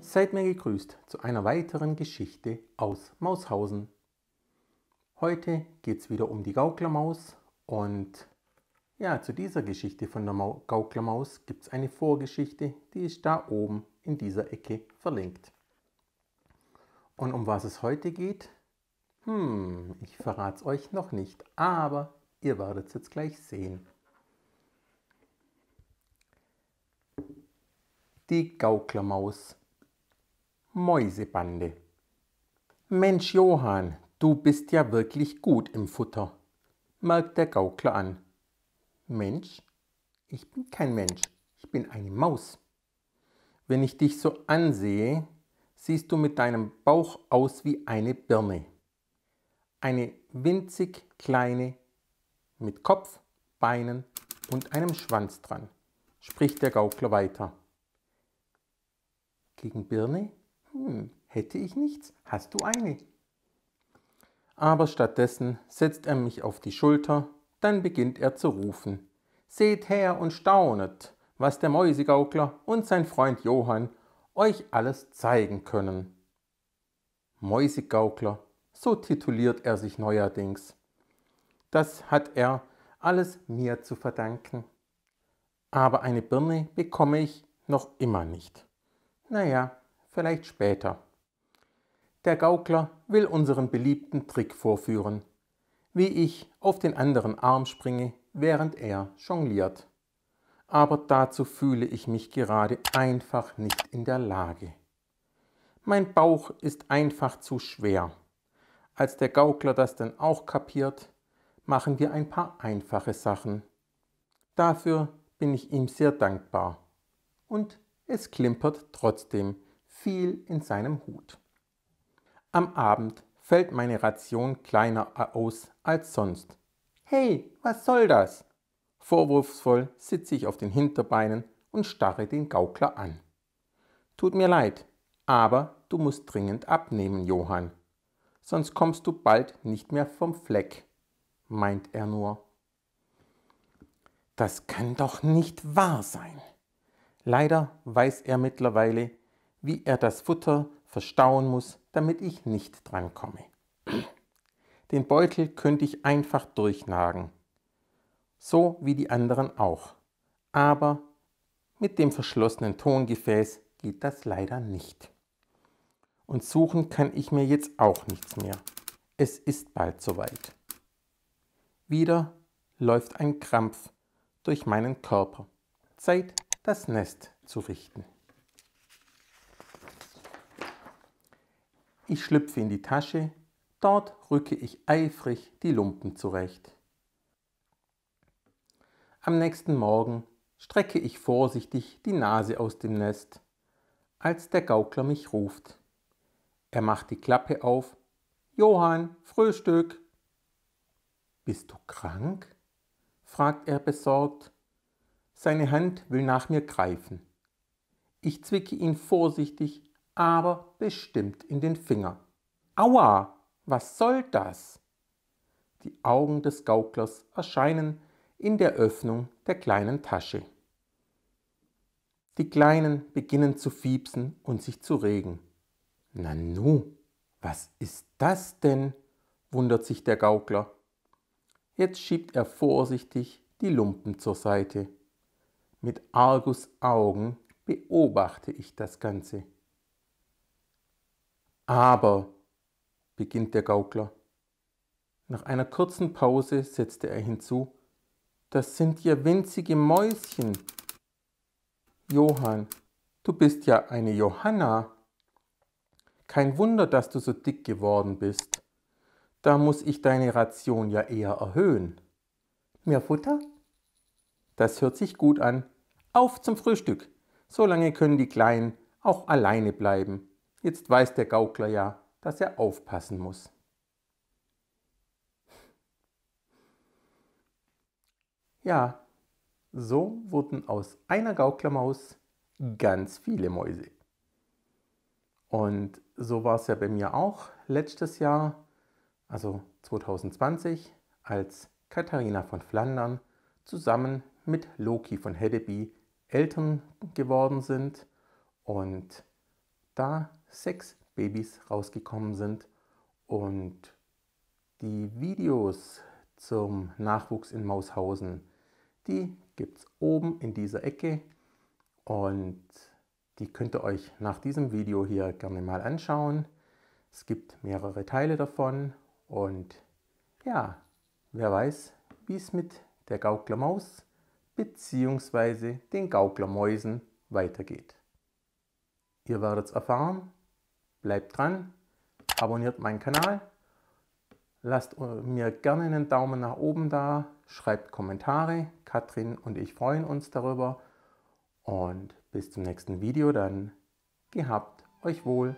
Seid mir gegrüßt zu einer weiteren Geschichte aus Maushausen. Heute geht es wieder um die Gauklermaus und ja, zu dieser Geschichte von der Gauklermaus gibt es eine Vorgeschichte, die ist da oben in dieser Ecke verlinkt. Und um was es heute geht? Hm, ich verrate es euch noch nicht, aber ihr werdet es jetzt gleich sehen. die Gauklermaus. Mäusebande. Mensch Johann, du bist ja wirklich gut im Futter, merkt der Gaukler an. Mensch? Ich bin kein Mensch, ich bin eine Maus. Wenn ich dich so ansehe, siehst du mit deinem Bauch aus wie eine Birne. Eine winzig kleine mit Kopf, Beinen und einem Schwanz dran, spricht der Gaukler weiter. Gegen Birne? Hm, hätte ich nichts, hast du eine. Aber stattdessen setzt er mich auf die Schulter, dann beginnt er zu rufen. Seht her und staunet, was der Mäusegaukler und sein Freund Johann euch alles zeigen können. Mäusegaukler, so tituliert er sich neuerdings. Das hat er alles mir zu verdanken. Aber eine Birne bekomme ich noch immer nicht. Naja, vielleicht später. Der Gaukler will unseren beliebten Trick vorführen, wie ich auf den anderen Arm springe, während er jongliert. Aber dazu fühle ich mich gerade einfach nicht in der Lage. Mein Bauch ist einfach zu schwer. Als der Gaukler das dann auch kapiert, machen wir ein paar einfache Sachen. Dafür bin ich ihm sehr dankbar. Und es klimpert trotzdem viel in seinem Hut. Am Abend fällt meine Ration kleiner aus als sonst. Hey, was soll das? Vorwurfsvoll sitze ich auf den Hinterbeinen und starre den Gaukler an. Tut mir leid, aber du musst dringend abnehmen, Johann. Sonst kommst du bald nicht mehr vom Fleck, meint er nur. Das kann doch nicht wahr sein. Leider weiß er mittlerweile, wie er das Futter verstauen muss, damit ich nicht drankomme. Den Beutel könnte ich einfach durchnagen. So wie die anderen auch. Aber mit dem verschlossenen Tongefäß geht das leider nicht. Und suchen kann ich mir jetzt auch nichts mehr. Es ist bald soweit. Wieder läuft ein Krampf durch meinen Körper. Zeit das Nest zu richten. Ich schlüpfe in die Tasche, dort rücke ich eifrig die Lumpen zurecht. Am nächsten Morgen strecke ich vorsichtig die Nase aus dem Nest, als der Gaukler mich ruft. Er macht die Klappe auf. Johann, Frühstück! Bist du krank? fragt er besorgt. Seine Hand will nach mir greifen. Ich zwicke ihn vorsichtig, aber bestimmt in den Finger. Aua, was soll das? Die Augen des Gauklers erscheinen in der Öffnung der kleinen Tasche. Die Kleinen beginnen zu fiepsen und sich zu regen. Nanu, was ist das denn? wundert sich der Gaukler. Jetzt schiebt er vorsichtig die Lumpen zur Seite. Mit Argusaugen beobachte ich das Ganze. Aber, beginnt der Gaukler. Nach einer kurzen Pause setzte er hinzu, das sind ja winzige Mäuschen. Johann, du bist ja eine Johanna. Kein Wunder, dass du so dick geworden bist. Da muss ich deine Ration ja eher erhöhen. Mehr Futter? Das hört sich gut an. Auf zum Frühstück. So lange können die Kleinen auch alleine bleiben. Jetzt weiß der Gaukler ja, dass er aufpassen muss. Ja, so wurden aus einer Gauklermaus ganz viele Mäuse. Und so war es ja bei mir auch letztes Jahr, also 2020, als Katharina von Flandern zusammen mit Loki von Hedeby Eltern geworden sind und da sechs Babys rausgekommen sind und die Videos zum Nachwuchs in Maushausen, die gibt es oben in dieser Ecke und die könnt ihr euch nach diesem Video hier gerne mal anschauen. Es gibt mehrere Teile davon und ja, wer weiß, wie es mit der Gaukler Maus bzw. den Gauklermäusen weitergeht. Ihr werdet es erfahren, bleibt dran, abonniert meinen Kanal, lasst äh, mir gerne einen Daumen nach oben da, schreibt Kommentare, Katrin und ich freuen uns darüber und bis zum nächsten Video dann gehabt euch wohl.